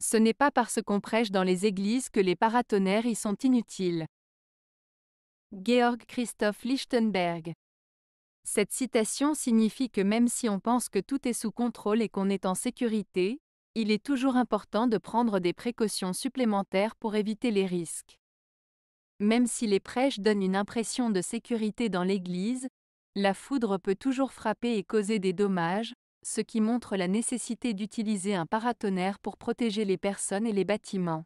Ce n'est pas parce qu'on prêche dans les églises que les paratonnerres y sont inutiles. Georg Christoph Lichtenberg. Cette citation signifie que même si on pense que tout est sous contrôle et qu'on est en sécurité, il est toujours important de prendre des précautions supplémentaires pour éviter les risques. Même si les prêches donnent une impression de sécurité dans l'Église, la foudre peut toujours frapper et causer des dommages, ce qui montre la nécessité d'utiliser un paratonnerre pour protéger les personnes et les bâtiments.